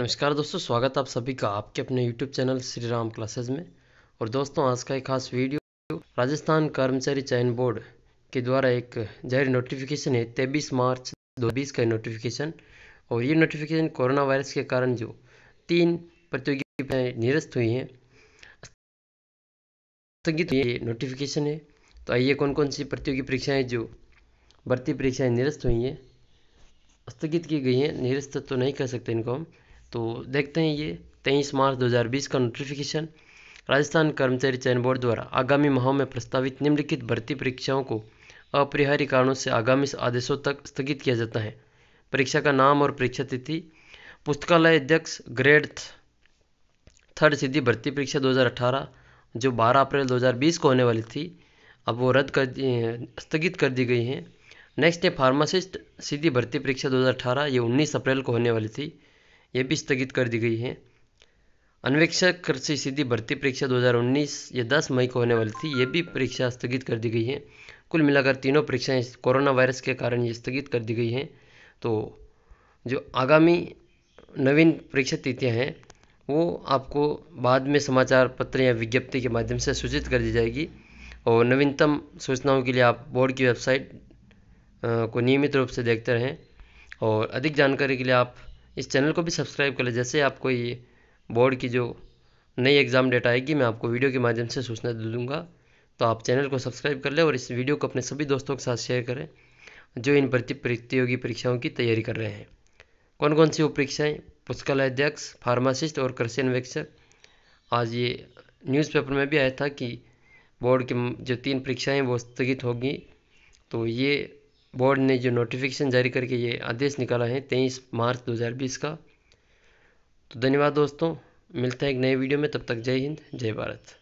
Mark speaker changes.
Speaker 1: नमस्कार दोस्तों स्वागत आप सभी का आपके अपने YouTube channel Shri Ram classes में और दोस्तों आज का एक खास वीडियो राजस्थान कर्मचारी चयन बोर्ड के द्वारा एक जारी नोटिफिकेशन है तेईस मार्च दो बीस का नोटिफिकेशन और ये नोटिफिकेशन कोरोना वायरस के कारण जो तीन प्रतियोगी निरस्त हुई हैं स्थगित ये नोटिफिकेशन है तो आइए कौन कौन सी प्रतियोगी परीक्षाएँ जो भर्ती परीक्षाएँ निरस्त हुई हैं स्थगित की गई हैं निरस्त तो नहीं कर सकते इनको हम तो देखते हैं ये तेईस मार्च 2020 का नोटिफिकेशन राजस्थान कर्मचारी चयन बोर्ड द्वारा आगामी माह में प्रस्तावित निम्नलिखित भर्ती परीक्षाओं को अपरिहार्य कारणों से आगामी आदेशों तक स्थगित किया जाता है परीक्षा का नाम और परीक्षा तिथि पुस्तकालय अध्यक्ष ग्रेड थर्ड सीधी भर्ती परीक्षा 2018 जो 12 अप्रैल 2020 को होने वाली थी अब वो रद्द कर दी स्थगित कर दी गई है नेक्स्ट है फार्मासिस्ट सीधी भर्ती परीक्षा 2018 ये 19 अप्रैल को होने वाली थी यह भी स्थगित कर दी गई है अन्वेक्षक कृषि से सीधी भर्ती परीक्षा 2019 ये 10 मई को होने वाली थी ये भी परीक्षा स्थगित कर दी गई है कुल मिलाकर तीनों परीक्षाएं कोरोना वायरस के कारण ये स्थगित कर दी गई हैं तो जो आगामी नवीन परीक्षा तिथियाँ हैं वो आपको बाद में समाचार पत्र या विज्ञप्ति के माध्यम से सूचित कर दी जाएगी और नवीनतम सूचनाओं के लिए आप बोर्ड की वेबसाइट को नियमित रूप से देखते रहें और अधिक जानकारी के लिए आप इस चैनल को भी सब्सक्राइब कर लें जैसे आपको ये बोर्ड की जो नई एग्ज़ाम डेट आएगी मैं आपको वीडियो के माध्यम से सूचना दे दूँगा तो आप चैनल को सब्सक्राइब कर लें और इस वीडियो को अपने सभी दोस्तों के साथ शेयर करें जो इन प्रतियोगी परीक्षाओं की तैयारी कर रहे हैं कौन कौन सी वो परीक्षाएँ पुस्तकालय अध्यक्ष फार्मासिस्ट और कृषि अन्वेक्षक आज ये न्यूज़पेपर में भी आया था कि बोर्ड की जो तीन परीक्षाएं वो स्थगित होगी तो ये बोर्ड ने जो नोटिफिकेशन जारी करके ये आदेश निकाला है तेईस मार्च 2020 का तो धन्यवाद दोस्तों मिलते हैं एक नए वीडियो में तब तक जय हिंद जय भारत